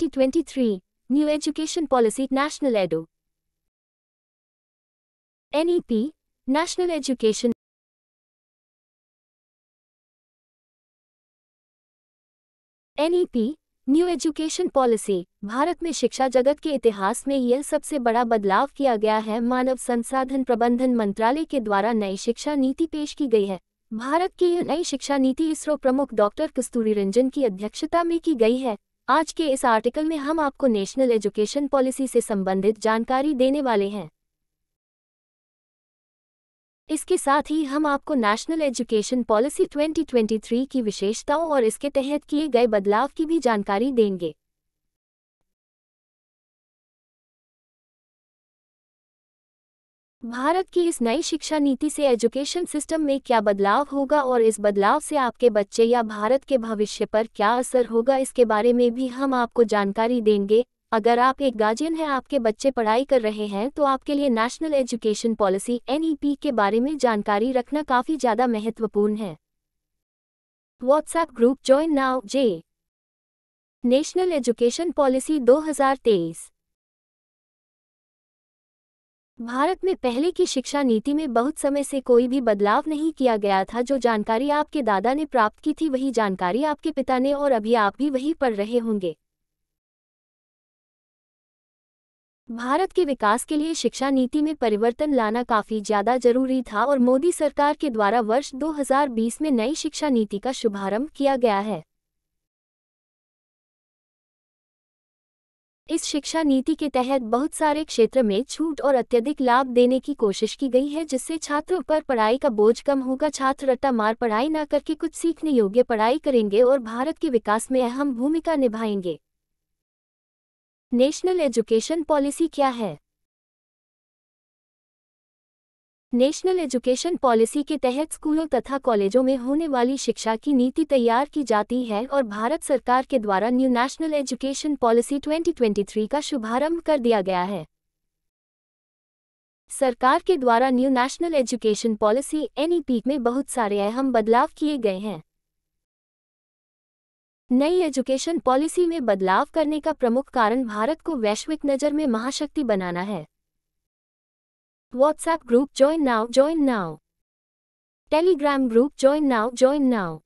2023 New Education Policy National Edu NEP National Education NEP new education policy Bharat में शिक्षा जगत के इतिहास में यह सबसे बड़ा बदलाव किया गया है मानव संसाधन प्रबंधन मंत्रालय के द्वारा नई शिक्षा नीति पेश की गई है भारत की यह नई शिक्षा नीति इसरो प्रमुख डॉक्टर कस्तूरी रंजन की अध्यक्षता में की गई है आज के इस आर्टिकल में हम आपको नेशनल एजुकेशन पॉलिसी से संबंधित जानकारी देने वाले हैं इसके साथ ही हम आपको नेशनल एजुकेशन पॉलिसी 2023 की विशेषताओं और इसके तहत किए गए बदलाव की भी जानकारी देंगे भारत की इस नई शिक्षा नीति से एजुकेशन सिस्टम में क्या बदलाव होगा और इस बदलाव से आपके बच्चे या भारत के भविष्य पर क्या असर होगा इसके बारे में भी हम आपको जानकारी देंगे अगर आप एक गार्जियन हैं आपके बच्चे पढ़ाई कर रहे हैं तो आपके लिए नेशनल एजुकेशन पॉलिसी एन के बारे में जानकारी रखना काफ़ी ज़्यादा महत्वपूर्ण है व्हाट्सएप ग्रुप ज्वाइन नाउ जे नेशनल एजुकेशन पॉलिसी दो भारत में पहले की शिक्षा नीति में बहुत समय से कोई भी बदलाव नहीं किया गया था जो जानकारी आपके दादा ने प्राप्त की थी वही जानकारी आपके पिता ने और अभी आप भी वही पढ़ रहे होंगे भारत के विकास के लिए शिक्षा नीति में परिवर्तन लाना काफ़ी ज़्यादा जरूरी था और मोदी सरकार के द्वारा वर्ष 2020 में नई शिक्षा नीति का शुभारंभ किया गया है इस शिक्षा नीति के तहत बहुत सारे क्षेत्र में छूट और अत्यधिक लाभ देने की कोशिश की गई है जिससे छात्रों पर पढ़ाई का बोझ कम होगा छात्र रट्टा मार पढ़ाई न करके कुछ सीखने योग्य पढ़ाई करेंगे और भारत के विकास में अहम भूमिका निभाएंगे नेशनल एजुकेशन पॉलिसी क्या है नेशनल एजुकेशन पॉलिसी के तहत स्कूलों तथा कॉलेजों में होने वाली शिक्षा की नीति तैयार की जाती है और भारत सरकार के द्वारा न्यू नेशनल एजुकेशन पॉलिसी 2023 का शुभारंभ कर दिया गया है सरकार के द्वारा new national education policy NEP में बहुत सारे अहम बदलाव किए गए हैं नई एजुकेशन पॉलिसी में बदलाव करने का प्रमुख कारण भारत को वैश्विक नज़र में महाशक्ति बनाना है WhatsApp group join now join now. Telegram group join now join now.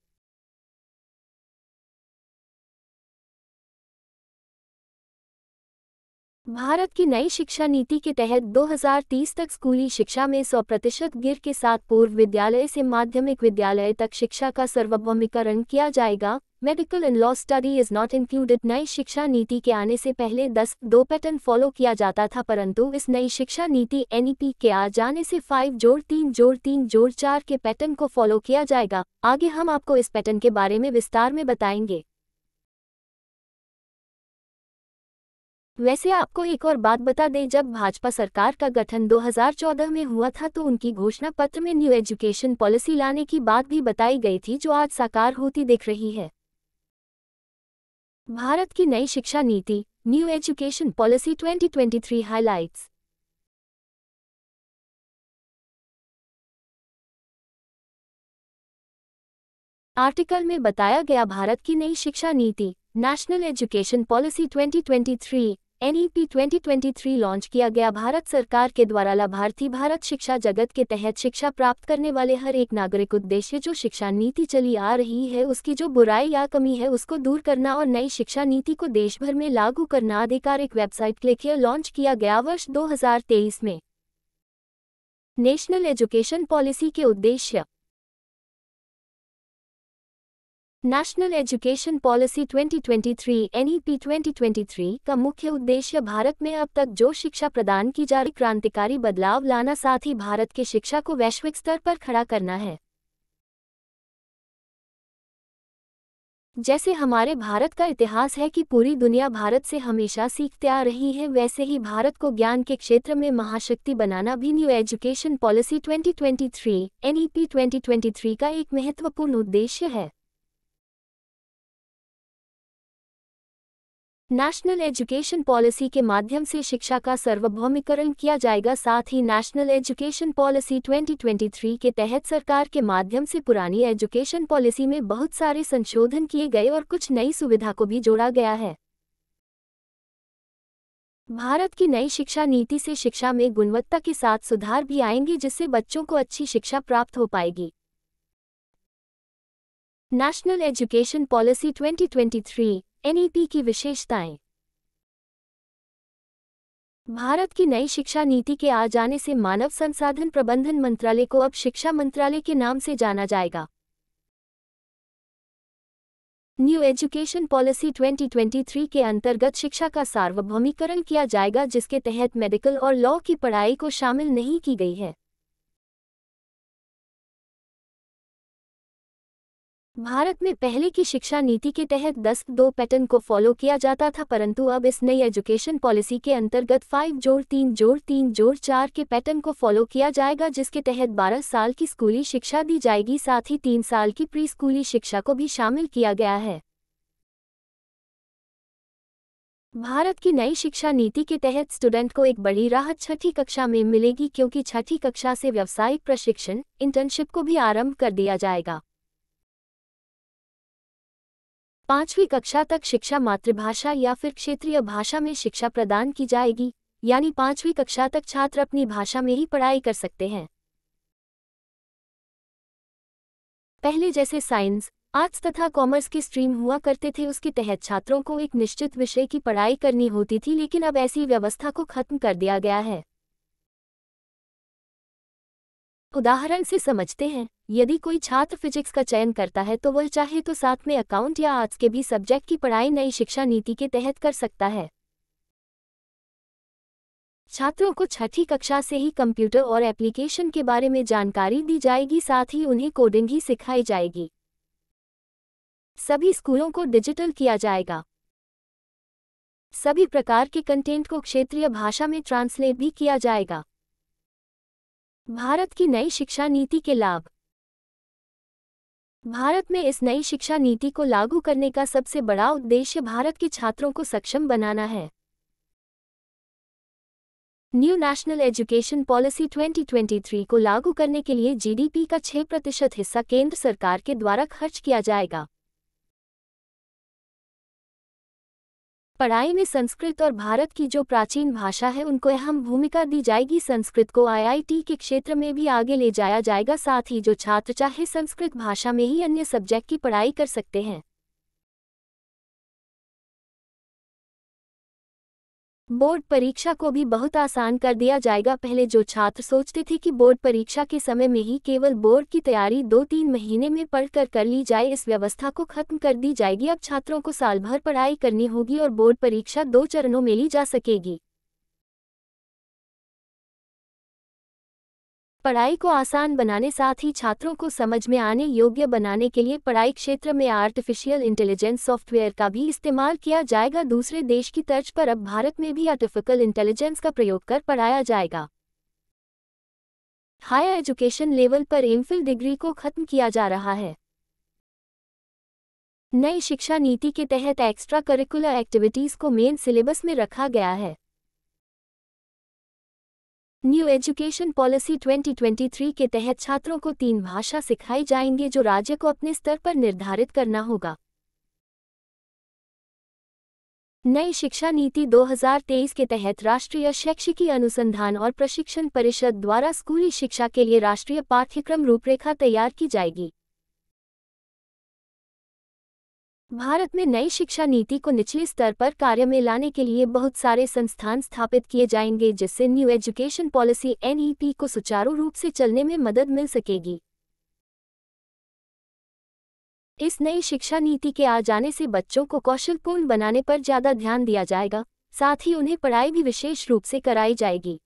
Bharat की नई शिक्षा नीति के तहत 2030 तक स्कूली शिक्षा में 100 प्रतिशत गिर के साथ पूर्व विद्यालय से माध्यमिक विद्यालय तक शिक्षा का सर्वभौमिकरण किया जाएगा medical in law study is not included नई शिक्षा नीति के आने से पहले दस दो पैटर्न फॉलो किया जाता था परंतु इस नई शिक्षा नीति एनईपी e के आ जाने से फाइव जोड़ तीन जोड़ तीन जोड़ चार के पैटर्न को फॉलो किया जाएगा आगे हम आपको इस पैटर्न के बारे में विस्तार में बताएंगे वैसे आपको एक और बात बता दें जब भाजपा सरकार का गठन 2014 में हुआ था तो उनकी घोषणा पत्र में न्यू एजुकेशन पॉलिसी लाने की बात भी बताई गई थी जो आज साकार होती दिख रही है भारत की नई शिक्षा नीति new education policy 2023 highlights article में बताया गया भारत की नई शिक्षा नीति national education policy 2023 NEP 2023 launch किया गया भारत सरकार के द्वारा लाभार्थी भारत शिक्षा जगत के तहत शिक्षा प्राप्त करने वाले हर एक नागरिक उद्देश्य जो शिक्षा नीति चली आ रही है उसकी जो बुराई या कमी है उसको दूर करना और नई शिक्षा नीति को देश भर में लागू करना आधिकारिक वेबसाइट लिखे लॉन्च किया गया वर्ष दो में नेशनल एजुकेशन पॉलिसी के उद्देश्य नेशनल एजुकेशन पॉलिसी 2023 एनईपी 2023 का मुख्य उद्देश्य भारत में अब तक जो शिक्षा प्रदान की जा रही क्रांतिकारी बदलाव लाना साथ ही भारत के शिक्षा को वैश्विक स्तर पर खड़ा करना है जैसे हमारे भारत का इतिहास है कि पूरी दुनिया भारत से हमेशा सीखते आ रही है वैसे ही भारत को ज्ञान के क्षेत्र में महाशक्ति बनाना भी न्यू एजुकेशन पॉलिसी 2023 एनईपी 2023 का एक महत्वपूर्ण उद्देश्य है नेशनल एजुकेशन पॉलिसी के माध्यम से शिक्षा का सर्वभौमिकरण किया जाएगा साथ ही नेशनल एजुकेशन पॉलिसी 2023 के तहत सरकार के माध्यम से पुरानी एजुकेशन पॉलिसी में बहुत सारे संशोधन किए गए और कुछ नई सुविधा को भी जोड़ा गया है भारत की नई शिक्षा नीति से शिक्षा में गुणवत्ता के साथ सुधार भी आएंगे जिससे बच्चों को अच्छी शिक्षा प्राप्त हो पाएगी नेशनल एजुकेशन पॉलिसी 2023 एनईपी e की विशेषताएं भारत की नई शिक्षा नीति के आ जाने से मानव संसाधन प्रबंधन मंत्रालय को अब शिक्षा मंत्रालय के नाम से जाना जाएगा न्यू एजुकेशन पॉलिसी 2023 के अंतर्गत शिक्षा का सार्वभौमिकरण किया जाएगा जिसके तहत मेडिकल और लॉ की पढ़ाई को शामिल नहीं की गई है भारत में पहले की शिक्षा नीति के तहत दस दो पैटर्न को फॉलो किया जाता था परंतु अब इस नई एजुकेशन पॉलिसी के अंतर्गत फाइव जोड़ तीन जोड़ तीन जोड़ चार के पैटर्न को फॉलो किया जाएगा जिसके तहत बारह साल की स्कूली शिक्षा दी जाएगी साथ ही तीन साल की प्री स्कूली शिक्षा को भी शामिल किया गया है भारत की नई शिक्षा नीति के तहत स्टूडेंट को एक बड़ी राहत छठी कक्षा में मिलेगी क्योंकि छठी कक्षा से व्यावसायिक प्रशिक्षण इंटर्नशिप को भी आरंभ कर दिया जाएगा पांचवी कक्षा तक शिक्षा मातृभाषा या फिर क्षेत्रीय भाषा में शिक्षा प्रदान की जाएगी यानी पांचवी कक्षा तक छात्र अपनी भाषा में ही पढ़ाई कर सकते हैं पहले जैसे साइंस आर्ट्स तथा कॉमर्स की स्ट्रीम हुआ करते थे उसके तहत छात्रों को एक निश्चित विषय की पढ़ाई करनी होती थी लेकिन अब ऐसी व्यवस्था को खत्म कर दिया गया है उदाहरण से समझते हैं यदि कोई छात्र फिजिक्स का चयन करता है तो वह चाहे तो साथ में अकाउंट या आर्ट्स के भी सब्जेक्ट की पढ़ाई नई शिक्षा नीति के तहत कर सकता है छात्रों को छठी कक्षा से ही कंप्यूटर और एप्लीकेशन के बारे में जानकारी दी जाएगी साथ ही उन्हें कोडिंग ही सिखाई जाएगी सभी स्कूलों को डिजिटल किया जाएगा सभी प्रकार के कंटेंट को क्षेत्रीय भाषा में ट्रांसलेट भी किया जाएगा भारत की नई शिक्षा नीति के लाभ भारत में इस नई शिक्षा नीति को लागू करने का सबसे बड़ा उद्देश्य भारत के छात्रों को सक्षम बनाना है न्यू नेशनल एजुकेशन पॉलिसी 2023 को लागू करने के लिए जीडीपी का 6 प्रतिशत हिस्सा केंद्र सरकार के द्वारा खर्च किया जाएगा पढ़ाई में संस्कृत और भारत की जो प्राचीन भाषा है उनको अहम भूमिका दी जाएगी संस्कृत को आईआईटी के क्षेत्र में भी आगे ले जाया जाएगा साथ ही जो छात्र चाहे संस्कृत भाषा में ही अन्य सब्जेक्ट की पढ़ाई कर सकते हैं बोर्ड परीक्षा को भी बहुत आसान कर दिया जाएगा पहले जो छात्र सोचते थे कि बोर्ड परीक्षा के समय में ही केवल बोर्ड की तैयारी दो तीन महीने में पढ़कर कर ली जाए इस व्यवस्था को खत्म कर दी जाएगी अब छात्रों को साल भर पढ़ाई करनी होगी और बोर्ड परीक्षा दो चरणों में ली जा सकेगी पढ़ाई को आसान बनाने साथ ही छात्रों को समझ में आने योग्य बनाने के लिए पढ़ाई क्षेत्र में आर्टिफिशियल इंटेलिजेंस सॉफ्टवेयर का भी इस्तेमाल किया जाएगा दूसरे देश की तर्ज पर अब भारत में भी आर्टिफिकल इंटेलिजेंस का प्रयोग कर पढ़ाया जाएगा हायर एजुकेशन लेवल पर एमफिल डिग्री को खत्म किया जा रहा है नई शिक्षा नीति के तहत एक्स्ट्रा करिकुलर एक्टिविटीज़ को मेन सिलेबस में रखा गया है न्यू एजुकेशन पॉलिसी 2023 के तहत छात्रों को तीन भाषा सिखाई जाएंगी जो राज्य को अपने स्तर पर निर्धारित करना होगा नई शिक्षा नीति 2023 के तहत राष्ट्रीय शैक्षिकी अनुसंधान और प्रशिक्षण परिषद द्वारा स्कूली शिक्षा के लिए राष्ट्रीय पाठ्यक्रम रूपरेखा तैयार की जाएगी भारत में नई शिक्षा नीति को निचले स्तर पर कार्य में लाने के लिए बहुत सारे संस्थान स्थापित किए जाएंगे जिससे न्यू एजुकेशन पॉलिसी एनईपी को सुचारू रूप से चलने में मदद मिल सकेगी इस नई शिक्षा नीति के आ जाने से बच्चों को कौशलपूर्ण बनाने पर ज़्यादा ध्यान दिया जाएगा साथ ही उन्हें पढ़ाई भी विशेष रूप से कराई जाएगी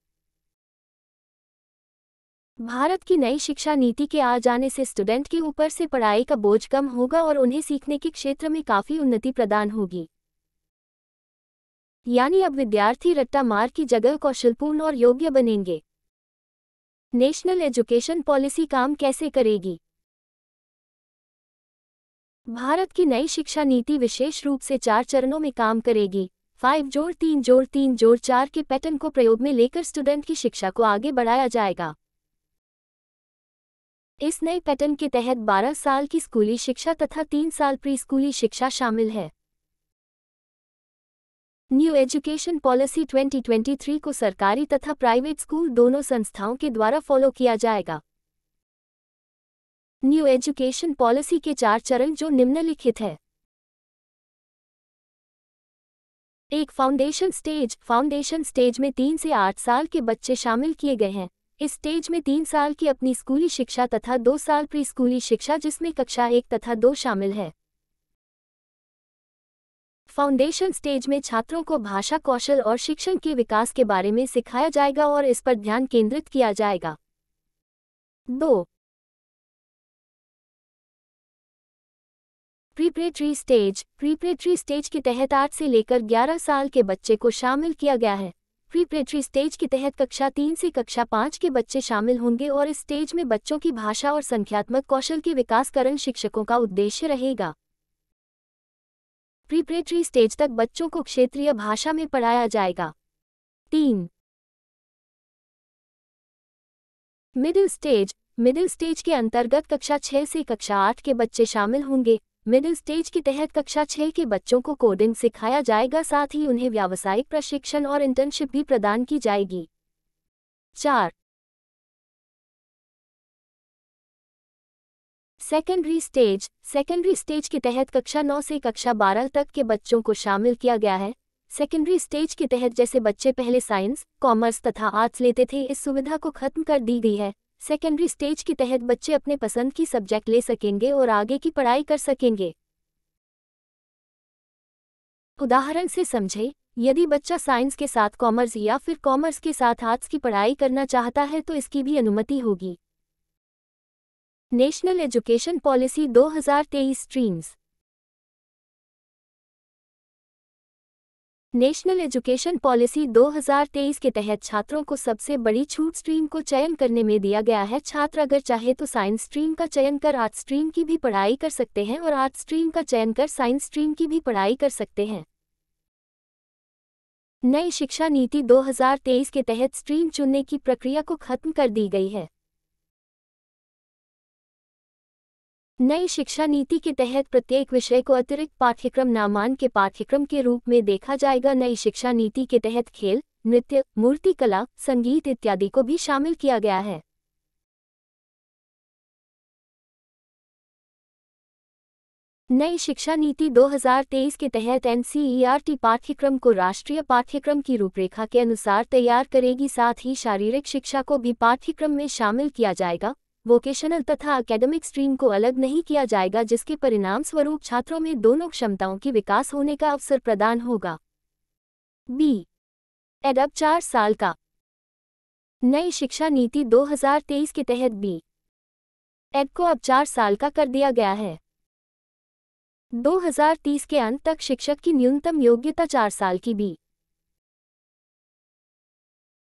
भारत की नई शिक्षा नीति के आ जाने से स्टूडेंट के ऊपर से पढ़ाई का बोझ कम होगा और उन्हें सीखने के क्षेत्र में काफ़ी उन्नति प्रदान होगी यानी अब विद्यार्थी रट्टा मार की जगह कौशलपूर्ण और योग्य बनेंगे नेशनल एजुकेशन पॉलिसी काम कैसे करेगी भारत की नई शिक्षा नीति विशेष रूप से चार चरणों में काम करेगी फाइव जोड़ तीन जोड़ तीन जोड़ चार के पैटर्न को प्रयोग में लेकर स्टूडेंट की शिक्षा को आगे बढ़ाया जाएगा इस नए पैटर्न के तहत 12 साल की स्कूली शिक्षा तथा 3 साल प्री स्कूली शिक्षा शामिल है न्यू एजुकेशन पॉलिसी 2023 को सरकारी तथा प्राइवेट स्कूल दोनों संस्थाओं के द्वारा फॉलो किया जाएगा न्यू एजुकेशन पॉलिसी के चार चरण जो निम्नलिखित है एक फाउंडेशन स्टेज फाउंडेशन स्टेज में तीन से आठ साल के बच्चे शामिल किए गए हैं इस स्टेज में तीन साल की अपनी स्कूली शिक्षा तथा दो साल प्री स्कूली शिक्षा जिसमें कक्षा एक तथा दो शामिल है फाउंडेशन स्टेज में छात्रों को भाषा कौशल और शिक्षण के विकास के बारे में सिखाया जाएगा और इस पर ध्यान केंद्रित किया जाएगा दो प्रीपरेटरी स्टेज प्रीपरेटरी स्टेज के तहत आठ से लेकर ग्यारह साल के बच्चे को शामिल किया गया है प्रीपरेटरी स्टेज के तहत कक्षा तीन से कक्षा पाँच के बच्चे शामिल होंगे और इस स्टेज में बच्चों की भाषा और संख्यात्मक कौशल के विकासकरण शिक्षकों का उद्देश्य रहेगा प्रीपरेटरी स्टेज तक बच्चों को क्षेत्रीय भाषा में पढ़ाया जाएगा तीन मिडिल स्टेज मिडिल स्टेज के अंतर्गत कक्षा छह से कक्षा आठ के बच्चे शामिल होंगे मिडिल स्टेज के तहत कक्षा छह के बच्चों को कोडिंग सिखाया जाएगा साथ ही उन्हें व्यावसायिक प्रशिक्षण और इंटर्नशिप भी प्रदान की जाएगी चार सेकेंडरी स्टेज सेकेंडरी स्टेज के तहत कक्षा नौ से कक्षा बारह तक के बच्चों को शामिल किया गया है सेकेंडरी स्टेज के तहत जैसे बच्चे पहले साइंस कॉमर्स तथा आर्ट्स लेते थे इस सुविधा को खत्म कर दी गई है सेकेंडरी स्टेज के तहत बच्चे अपने पसंद की सब्जेक्ट ले सकेंगे और आगे की पढ़ाई कर सकेंगे उदाहरण से समझें यदि बच्चा साइंस के साथ कॉमर्स या फिर कॉमर्स के साथ आर्ट्स की पढ़ाई करना चाहता है तो इसकी भी अनुमति होगी national education policy 2023 streams national education policy 2023 के तहत छात्रों को सबसे बड़ी छूट स्ट्रीम को चयन करने में दिया गया है छात्र अगर चाहे तो साइंस स्ट्रीम का चयन कर आर्ट स्ट्रीम की भी पढ़ाई कर सकते हैं और आर्ट स्ट्रीम का चयन कर साइंस स्ट्रीम की भी पढ़ाई कर सकते हैं नई शिक्षा नीति 2023 के तहत स्ट्रीम चुनने की प्रक्रिया को खत्म कर दी गई है नई शिक्षा नीति के तहत प्रत्येक विषय को अतिरिक्त पाठ्यक्रम नामान के पाठ्यक्रम के रूप में देखा जाएगा नई शिक्षा नीति के तहत खेल नृत्य मूर्तिकला संगीत इत्यादि को भी शामिल किया गया है नई शिक्षा नीति 2023 के तहत एन पाठ्यक्रम को राष्ट्रीय पाठ्यक्रम की रूपरेखा के अनुसार तैयार करेगी साथ ही शारीरिक शिक्षा को भी पाठ्यक्रम में शामिल किया जाएगा वोकेशनल तथा अकेडमिक स्ट्रीम को अलग नहीं किया जाएगा जिसके परिणाम स्वरूप छात्रों में दोनों क्षमताओं के विकास होने का अवसर प्रदान होगा बी एडअप चार साल का नई शिक्षा नीति 2023 के तहत बी एड को अब चार साल का कर दिया गया है 2030 के अंत तक शिक्षक की न्यूनतम योग्यता चार साल की बी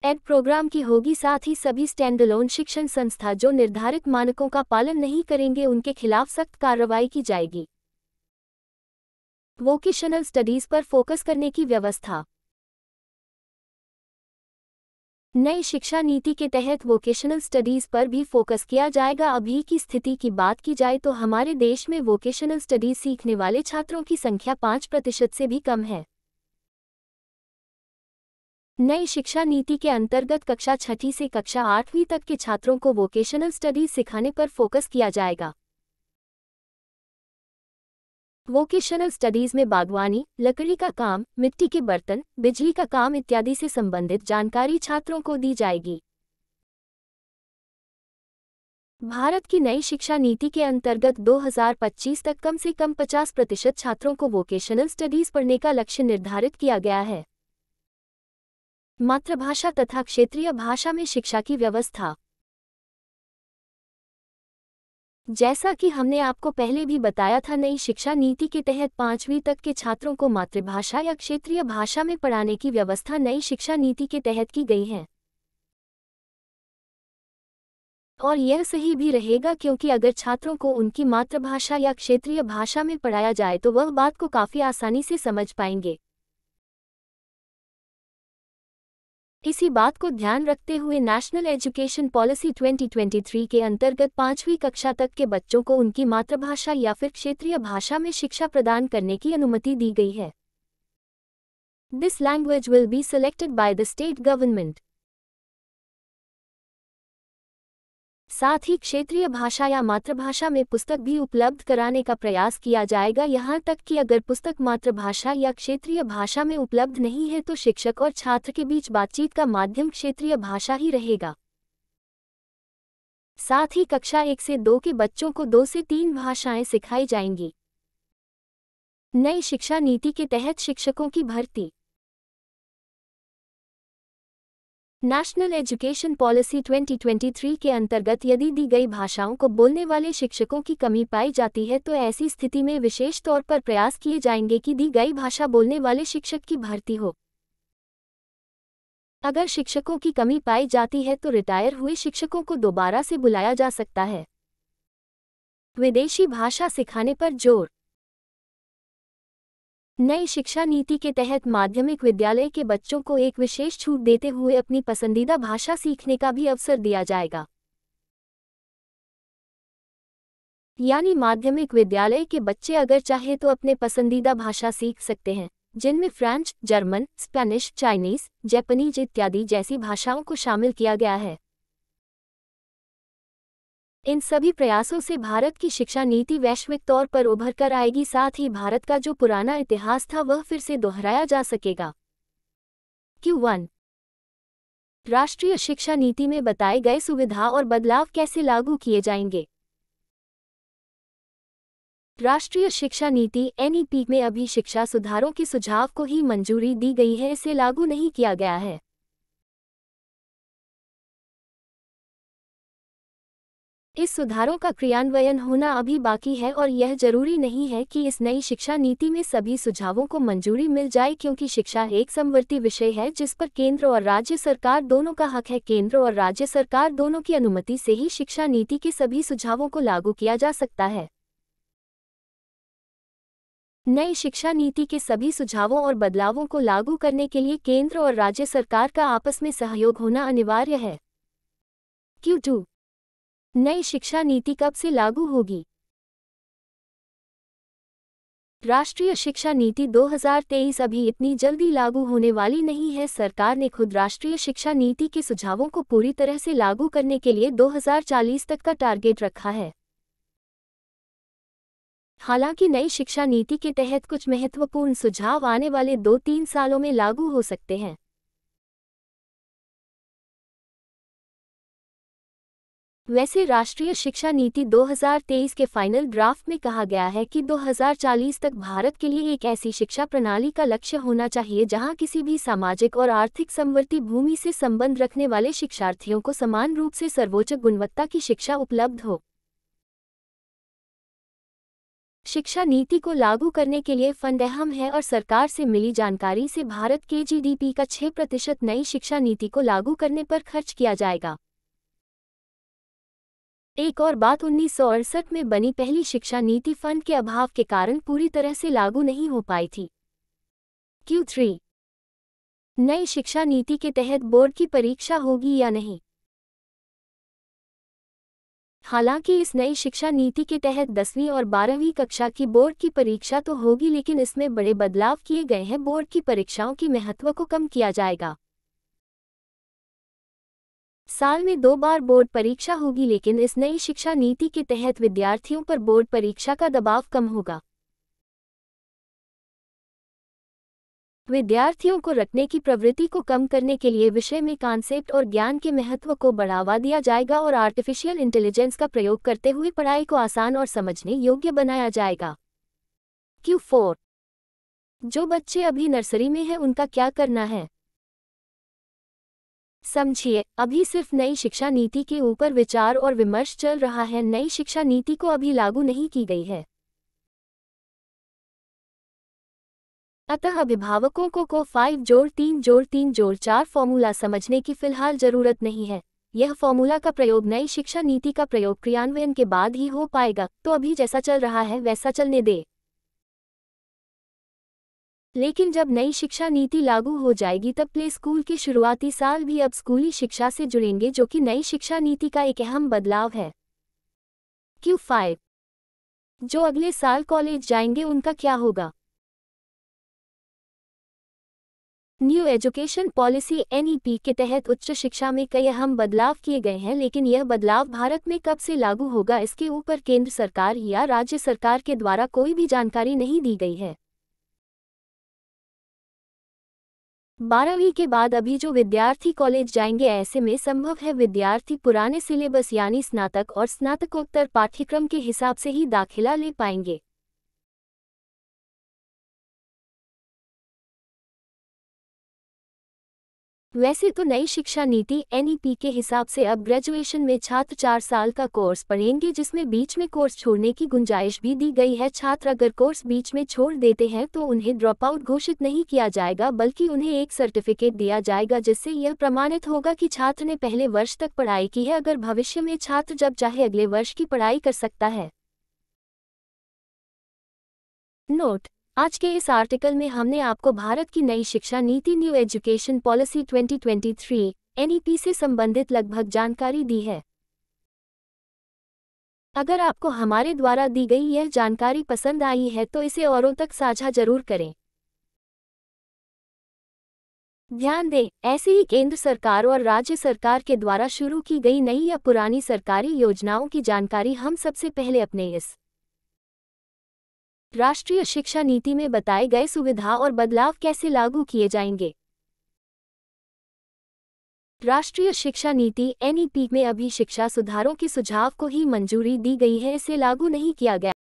एड प्रोग्राम की होगी साथ ही सभी स्टैंडलोन शिक्षण संस्था जो निर्धारित मानकों का पालन नहीं करेंगे उनके खिलाफ सख्त कार्रवाई की जाएगी वोकेशनल स्टडीज पर फोकस करने की व्यवस्था नई शिक्षा नीति के तहत वोकेशनल स्टडीज पर भी फोकस किया जाएगा अभी की स्थिति की बात की जाए तो हमारे देश में वोकेशनल स्टडीज सीखने वाले छात्रों की संख्या पाँच प्रतिशत से भी कम है नई शिक्षा नीति के अंतर्गत कक्षा छठी से कक्षा आठवीं तक के छात्रों को वोकेशनल स्टडीज सिखाने पर फोकस किया जाएगा वोकेशनल स्टडीज में बागवानी लकड़ी का काम मिट्टी के बर्तन बिजली का काम इत्यादि से संबंधित जानकारी छात्रों को दी जाएगी भारत की नई शिक्षा नीति के अंतर्गत 2025 तक कम से कम 50 प्रतिशत छात्रों को वोकेशनल स्टडीज पढ़ने का लक्ष्य निर्धारित किया गया है मातृभाषा तथा क्षेत्रीय भाषा में शिक्षा की व्यवस्था जैसा कि हमने आपको पहले भी बताया था नई शिक्षा नीति के तहत पांचवी तक के छात्रों को मातृभाषा या क्षेत्रीय भाषा में पढ़ाने की व्यवस्था नई शिक्षा नीति के तहत की गई है और यह सही भी रहेगा क्योंकि अगर छात्रों को उनकी मातृभाषा या क्षेत्रीय भाषा में पढ़ाया जाए तो वह बात को काफ़ी आसानी से समझ पाएंगे इसी बात को ध्यान रखते हुए नेशनल एजुकेशन पॉलिसी 2023 के अंतर्गत पांचवी कक्षा तक के बच्चों को उनकी मातृभाषा या फिर क्षेत्रीय भाषा में शिक्षा प्रदान करने की अनुमति दी गई है this language will be selected by the state government साथ ही क्षेत्रीय भाषा या मातृभाषा में पुस्तक भी उपलब्ध कराने का प्रयास किया जाएगा यहाँ तक कि अगर पुस्तक मातृभाषा या क्षेत्रीय भाषा में उपलब्ध नहीं है तो शिक्षक और छात्र के बीच बातचीत का माध्यम क्षेत्रीय भाषा ही रहेगा साथ ही कक्षा एक से दो के बच्चों को दो से तीन भाषाएं सिखाई जाएंगी नई शिक्षा नीति के तहत शिक्षकों की भर्ती नेशनल एजुकेशन पॉलिसी 2023 के अंतर्गत यदि दी गई भाषाओं को बोलने वाले शिक्षकों की कमी पाई जाती है तो ऐसी स्थिति में विशेष तौर पर प्रयास किए जाएंगे कि दी गई भाषा बोलने वाले शिक्षक की भर्ती हो अगर शिक्षकों की कमी पाई जाती है तो रिटायर हुए शिक्षकों को दोबारा से बुलाया जा सकता है विदेशी भाषा सिखाने पर जोर नई शिक्षा नीति के तहत माध्यमिक विद्यालय के बच्चों को एक विशेष छूट देते हुए अपनी पसंदीदा भाषा सीखने का भी अवसर दिया जाएगा यानी माध्यमिक विद्यालय के बच्चे अगर चाहे तो अपने पसंदीदा भाषा सीख सकते हैं जिनमें French German Spanish Chinese Japanese इत्यादि जैसी भाषाओं को शामिल किया गया है इन सभी प्रयासों से भारत की शिक्षा नीति वैश्विक तौर पर उभर कर आएगी साथ ही भारत का जो पुराना इतिहास था वह फिर से दोहराया जा सकेगा क्यू वन राष्ट्रीय शिक्षा नीति में बताए गए सुविधा और बदलाव कैसे लागू किए जाएंगे राष्ट्रीय शिक्षा नीति एनईपी में अभी शिक्षा सुधारों के सुझाव को ही मंजूरी दी गई है इसे लागू नहीं किया गया है इस सुधारों का क्रियान्वयन होना अभी बाकी है और यह जरूरी नहीं है कि इस नई शिक्षा नीति में सभी सुझावों को मंजूरी मिल जाए क्योंकि शिक्षा एक समवर्ती विषय है जिस पर केंद्र और राज्य सरकार दोनों का हक है केंद्र और राज्य सरकार दोनों की अनुमति से ही शिक्षा नीति के सभी सुझावों को लागू किया जा सकता है नई शिक्षा नीति के सभी सुझावों और बदलावों को लागू करने के लिए केंद्र और राज्य सरकार का आपस में सहयोग होना अनिवार्य है क्यू टू नई शिक्षा नीति कब से लागू होगी राष्ट्रीय शिक्षा नीति 2023 अभी इतनी जल्दी लागू होने वाली नहीं है सरकार ने खुद राष्ट्रीय शिक्षा नीति के सुझावों को पूरी तरह से लागू करने के लिए 2040 तक का टारगेट रखा है हालांकि नई शिक्षा नीति के तहत कुछ महत्वपूर्ण सुझाव आने वाले दो तीन सालों में लागू हो सकते हैं वैसे राष्ट्रीय शिक्षा नीति 2023 के फाइनल ड्राफ्ट में कहा गया है कि 2040 तक भारत के लिए एक ऐसी शिक्षा प्रणाली का लक्ष्य होना चाहिए जहां किसी भी सामाजिक और आर्थिक समवर्ती भूमि से संबंध रखने वाले शिक्षार्थियों को समान रूप से सर्वोच्च गुणवत्ता की शिक्षा उपलब्ध हो शिक्षा नीति को लागू करने के लिए फंड अहम है और सरकार से मिली जानकारी से भारत के जीडीपी का 6 प्रतिशत नई शिक्षा नीति को लागू करने पर खर्च किया जाएगा एक और बात उन्नीस में बनी पहली शिक्षा नीति फंड के अभाव के कारण पूरी तरह से लागू नहीं हो पाई थी क्यू थ्री नई शिक्षा नीति के तहत बोर्ड की परीक्षा होगी या नहीं हालांकि इस नई शिक्षा नीति के तहत दसवीं और बारहवीं कक्षा की बोर्ड की परीक्षा तो होगी लेकिन इसमें बड़े बदलाव किए गए हैं बोर्ड की परीक्षाओं की महत्व को कम किया जाएगा साल में दो बार बोर्ड परीक्षा होगी लेकिन इस नई शिक्षा नीति के तहत विद्यार्थियों पर बोर्ड परीक्षा का दबाव कम होगा विद्यार्थियों को रटने की प्रवृत्ति को कम करने के लिए विषय में कॉन्सेप्ट और ज्ञान के महत्व को बढ़ावा दिया जाएगा और आर्टिफिशियल इंटेलिजेंस का प्रयोग करते हुए पढ़ाई को आसान और समझने योग्य बनाया जाएगा क्यू फोर जो बच्चे अभी नर्सरी में हैं उनका क्या करना है समझिए अभी सिर्फ नई शिक्षा नीति के ऊपर विचार और विमर्श चल रहा है नई शिक्षा नीति को अभी लागू नहीं की गई है अतः अभिभावकों को को फाइव जोर तीन जोर तीन जोर चार फॉर्मूला समझने की फिलहाल जरूरत नहीं है यह फॉर्मूला का प्रयोग नई शिक्षा नीति का प्रयोग क्रियान्वयन के बाद ही हो पाएगा तो अभी जैसा चल रहा है वैसा चलने दे लेकिन जब नई शिक्षा नीति लागू हो जाएगी तब प्ले स्कूल के शुरुआती साल भी अब स्कूली शिक्षा से जुड़ेंगे जो कि नई शिक्षा नीति का एक अहम बदलाव है क्यू फाइव जो अगले साल कॉलेज जाएंगे उनका क्या होगा न्यू एजुकेशन पॉलिसी एनईपी के तहत उच्च शिक्षा में कई अहम बदलाव किए गए हैं लेकिन यह बदलाव भारत में कब से लागू होगा इसके ऊपर केंद्र सरकार या राज्य सरकार के द्वारा कोई भी जानकारी नहीं दी गई है बारहवीं के बाद अभी जो विद्यार्थी कॉलेज जाएंगे ऐसे में संभव है विद्यार्थी पुराने सिलेबस यानी स्नातक और स्नातकोत्तर पाठ्यक्रम के हिसाब से ही दाखिला ले पाएंगे वैसे तो नई शिक्षा नीति एनईपी e के हिसाब से अब ग्रेजुएशन में छात्र चार साल का कोर्स पढ़ेंगे जिसमें बीच में कोर्स छोड़ने की गुंजाइश भी दी गई है छात्र अगर कोर्स बीच में छोड़ देते हैं तो उन्हें ड्रॉप आउट घोषित नहीं किया जाएगा बल्कि उन्हें एक सर्टिफिकेट दिया जाएगा जिससे यह प्रमाणित होगा कि छात्र ने पहले वर्ष तक पढ़ाई की है अगर भविष्य में छात्र जब चाहे अगले वर्ष की पढ़ाई कर सकता है नोट आज के इस आर्टिकल में हमने आपको भारत की नई शिक्षा नीति न्यू एजुकेशन पॉलिसी 2023 एनईपी से संबंधित लगभग जानकारी दी है अगर आपको हमारे द्वारा दी गई यह जानकारी पसंद आई है तो इसे औरों तक साझा जरूर करें ध्यान दें ऐसे ही केंद्र सरकार और राज्य सरकार के द्वारा शुरू की गई नई या पुरानी सरकारी योजनाओं की जानकारी हम सबसे पहले अपने इस राष्ट्रीय शिक्षा नीति में बताए गए सुविधा और बदलाव कैसे लागू किए जाएंगे राष्ट्रीय शिक्षा नीति एनईपी में अभी शिक्षा सुधारों के सुझाव को ही मंजूरी दी गई है इसे लागू नहीं किया गया